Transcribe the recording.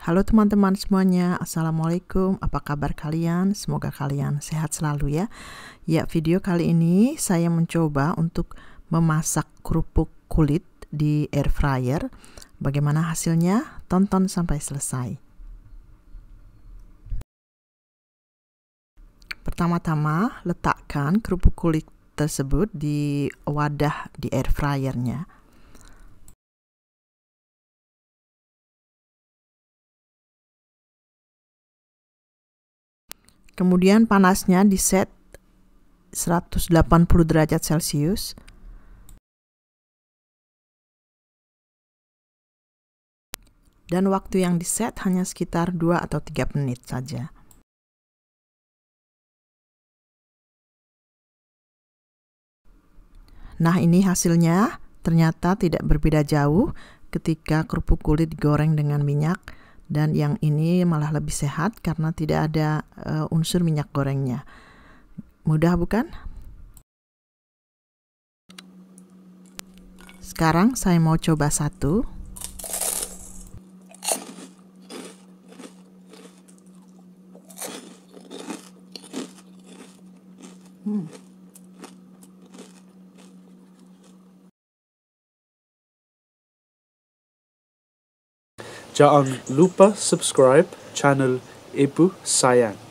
Halo teman-teman semuanya, Assalamualaikum, apa kabar kalian? Semoga kalian sehat selalu ya Ya, video kali ini saya mencoba untuk memasak kerupuk kulit di air fryer Bagaimana hasilnya? Tonton sampai selesai Pertama-tama, letakkan kerupuk kulit tersebut di wadah di air fryernya Kemudian panasnya di set 180 derajat Celcius. Dan waktu yang di set hanya sekitar 2 atau 3 menit saja. Nah, ini hasilnya ternyata tidak berbeda jauh ketika kerupuk kulit digoreng dengan minyak dan yang ini malah lebih sehat karena tidak ada uh, unsur minyak gorengnya. Mudah bukan? Sekarang saya mau coba satu. Hmm. Jangan lupa subscribe channel Ibu Sayang.